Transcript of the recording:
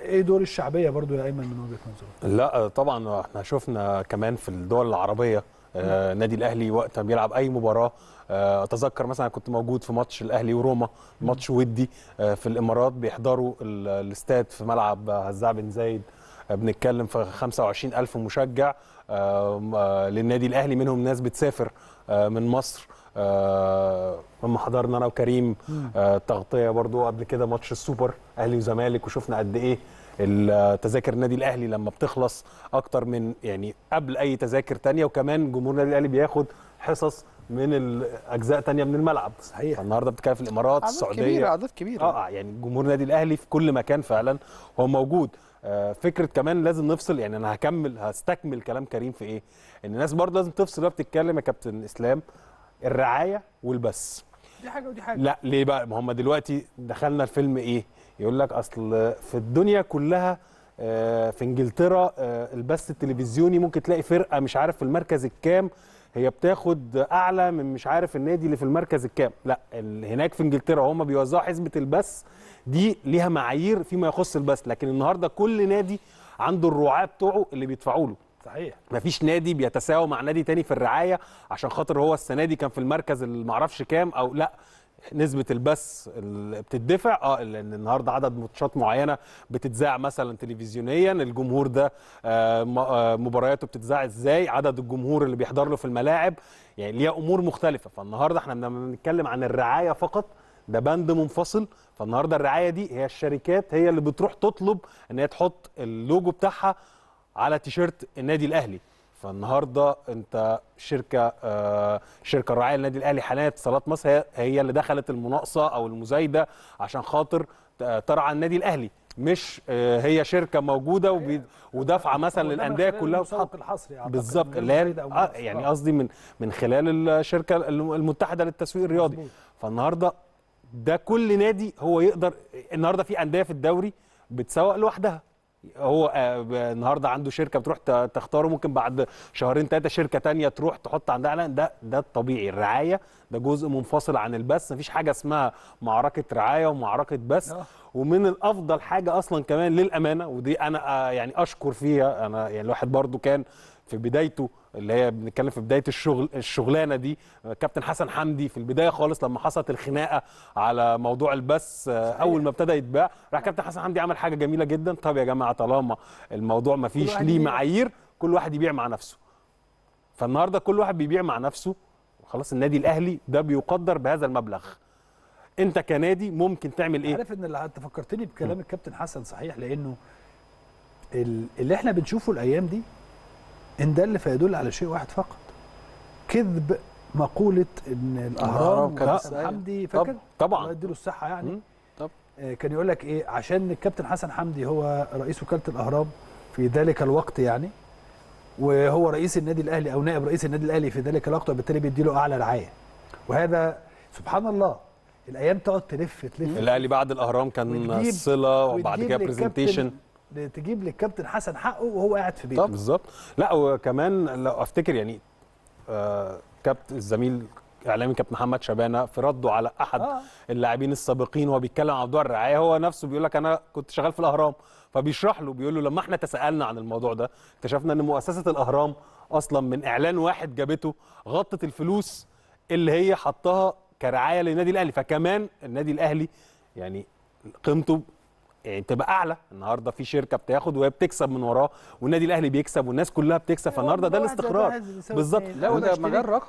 ايه دور الشعبيه برضو يا ايمن من وجهه نظرك؟ لا طبعا احنا شفنا كمان في الدول العربيه آه نادي الاهلي وقت ما بيلعب اي مباراه آه اتذكر مثلا كنت موجود في ماتش الاهلي وروما ماتش ودي آه في الامارات بيحضروا الاستاد في ملعب هزاع بن زايد آه، بنتكلم في 25000 مشجع آه، آه، للنادي الاهلي منهم ناس بتسافر من مصر آه، لما حضرنا انا وكريم آه، تغطيه برضو قبل كده ماتش السوبر اهلي وزمالك وشفنا قد ايه التذاكر النادي الاهلي لما بتخلص اكتر من يعني قبل اي تذاكر تانية وكمان جمهور النادي الاهلي بياخد حصص من الاجزاء تانية من الملعب صحيح فالنهارده بتتكلم في الامارات السعوديه كبيره اعداد كبيره اه يعني جمهور النادي الاهلي في كل مكان فعلا هو موجود آه فكره كمان لازم نفصل يعني انا هكمل هستكمل كلام كريم في ايه ان الناس برضه لازم تفصل بقى بتتكلم يا كابتن اسلام الرعايه والبس دي حاجه ودي حاجه لا ليه بقى ما هم دلوقتي دخلنا الفيلم ايه يقول لك اصل في الدنيا كلها آه، في انجلترا آه، البث التلفزيوني ممكن تلاقي فرقه مش عارف في المركز الكام هي بتاخد اعلى من مش عارف النادي اللي في المركز الكام لا هناك في انجلترا هم بيوزعوا حزمه البث دي ليها معايير فيما يخص البث لكن النهارده كل نادي عنده الرعاه بتوعه اللي بيدفعوا له صحيح مفيش نادي بيتساوى مع نادي تاني في الرعايه عشان خاطر هو السنه دي كان في المركز اللي معرفش كام او لا نسبه البث اللي بتدفع اه لان النهارده عدد ماتشات معينه بتتذاع مثلا تلفزيونيا الجمهور ده آه، آه، مبارياته بتتذاع ازاي عدد الجمهور اللي بيحضر له في الملاعب يعني ليها امور مختلفه فالنهارده احنا بنتكلم عن الرعايه فقط ده بند منفصل فالنهارده الرعايه دي هي الشركات هي اللي بتروح تطلب ان هي تحط اللوجو بتاعها على تيشيرت النادي الاهلي فالنهارده انت شركه آه شركه الرعايه للنادي الاهلي حاليا اتصالات مصر هي, هي اللي دخلت المناقصه او المزايده عشان خاطر ترعى النادي الاهلي مش آه هي شركه موجوده ودافعه مثلا للانديه كلها وتحط الحصري بالظبط اللي هي آه يعني قصدي من من خلال الشركه المتحده للتسويق الرياضي فالنهارده ده كل نادي هو يقدر النهارده في انديه في الدوري بتسوق لوحدها هو آه، النهارده عنده شركه بتروح تختاره ممكن بعد شهرين ثلاثه شركه تانية تروح تحط عندها اعلان ده ده الطبيعي الرعايه ده جزء منفصل عن البث مفيش حاجه اسمها معركه رعايه ومعركه بث اه. ومن الافضل حاجه اصلا كمان للامانه ودي انا آه، يعني اشكر فيها انا يعني الواحد برده كان في بدايته اللي هي بنتكلم في بدايه الشغل الشغلانه دي كابتن حسن حمدي في البدايه خالص لما حصلت الخناقه على موضوع البث اول ما ابتدى يتباع راح كابتن حسن حمدي عمل حاجه جميله جدا طب يا جماعه طالما الموضوع ما فيش ليه معايير كل واحد يبيع مع نفسه فالنهارده كل واحد بيبيع مع نفسه خلاص النادي الاهلي ده بيقدر بهذا المبلغ انت كنادي ممكن تعمل ايه عارف ان اللي انت فكرتني بكلام الكابتن حسن صحيح لانه اللي احنا بنشوفه الايام دي إن دل فيدل على شيء واحد فقط كذب مقولة إن الأهرام كان حمدي فاكر؟ طبعا الله يديله الصحة يعني طب آه كان يقول لك إيه عشان الكابتن حسن حمدي هو رئيس وكالة الأهرام في ذلك الوقت يعني وهو رئيس النادي الأهلي أو نائب رئيس النادي الأهلي في ذلك الوقت وبالتالي بيديله أعلى رعاية وهذا سبحان الله الايام تقعد تلف تلف الاهلي بعد الاهرام كان صله وبعد كده برزنتيشن تجيب للكابتن حسن حقه وهو قاعد في بيته بالظبط لا وكمان لو افتكر يعني آه كابتن الزميل اعلامي كابتن محمد شبانه في رده على احد آه. اللاعبين السابقين وهو بيتكلم عن موضوع الرعايه يعني هو نفسه بيقول لك انا كنت شغال في الاهرام فبيشرح له بيقول له لما احنا تساءلنا عن الموضوع ده اكتشفنا ان مؤسسه الاهرام اصلا من اعلان واحد جابته غطت الفلوس اللي هي حطها كرعايه للنادي الاهلي فكمان النادي الاهلي يعني قيمته يعني تبقى اعلى النهارده في شركه بتاخد وهي بتكسب من وراه والنادي الاهلي بيكسب والناس كلها بتكسب أيوة، فالنهارده ده الاستقرار بالظبط لا وده مجال رقم